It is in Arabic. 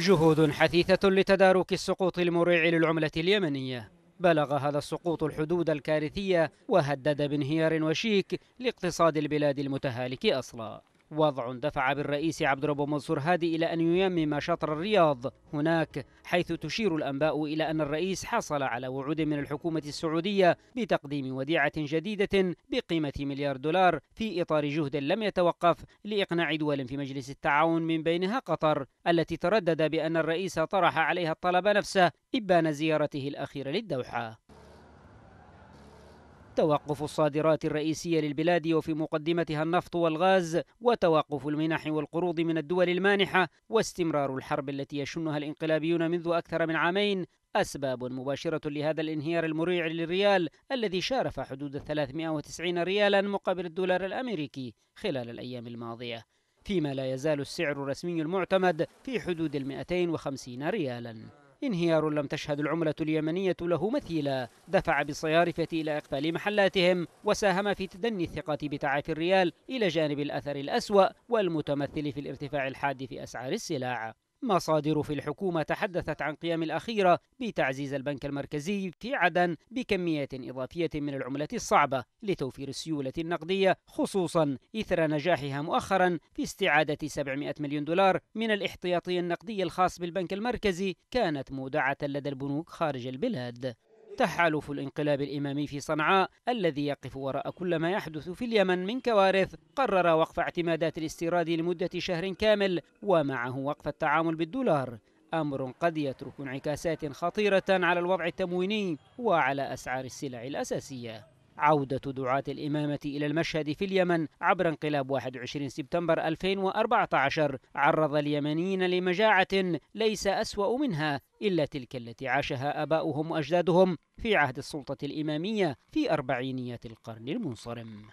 جهود حثيثة لتدارك السقوط المريع للعملة اليمنية بلغ هذا السقوط الحدود الكارثية وهدد بانهيار وشيك لاقتصاد البلاد المتهالك أصلا وضع دفع بالرئيس عبد الرب منصور هادي إلى أن ييمم شطر الرياض هناك حيث تشير الأنباء إلى أن الرئيس حصل على وعود من الحكومة السعودية بتقديم وديعة جديدة بقيمة مليار دولار في إطار جهد لم يتوقف لإقناع دول في مجلس التعاون من بينها قطر التي تردد بأن الرئيس طرح عليها الطلب نفسه إبان زيارته الأخيرة للدوحة توقف الصادرات الرئيسية للبلاد وفي مقدمتها النفط والغاز وتوقف المنح والقروض من الدول المانحة واستمرار الحرب التي يشنها الانقلابيون منذ أكثر من عامين أسباب مباشرة لهذا الانهيار المريع للريال الذي شارف حدود 390 ريالا مقابل الدولار الأمريكي خلال الأيام الماضية فيما لا يزال السعر الرسمي المعتمد في حدود 250 ريالاً انهيار لم تشهد العملة اليمنية له مثيلا دفع بالصيارفة إلى إقفال محلاتهم وساهم في تدني الثقة بتعافي الريال إلى جانب الأثر الأسوأ والمتمثل في الارتفاع الحاد في أسعار السلع مصادر في الحكومة تحدثت عن قيام الأخيرة بتعزيز البنك المركزي في عدن بكميات إضافية من العملة الصعبة لتوفير السيولة النقدية خصوصا إثر نجاحها مؤخرا في استعادة 700 مليون دولار من الاحتياطي النقدي الخاص بالبنك المركزي كانت مودعة لدى البنوك خارج البلاد تحالف الانقلاب الإمامي في صنعاء الذي يقف وراء كل ما يحدث في اليمن من كوارث قرر وقف اعتمادات الاستيراد لمدة شهر كامل ومعه وقف التعامل بالدولار أمر قد يترك انعكاسات خطيرة على الوضع التمويني وعلى أسعار السلع الأساسية عودة دعاة الإمامة إلى المشهد في اليمن عبر انقلاب 21 سبتمبر 2014 عرض اليمنيين لمجاعة ليس أسوأ منها إلا تلك التي عاشها أباؤهم وأجدادهم في عهد السلطة الإمامية في أربعينيات القرن المنصرم.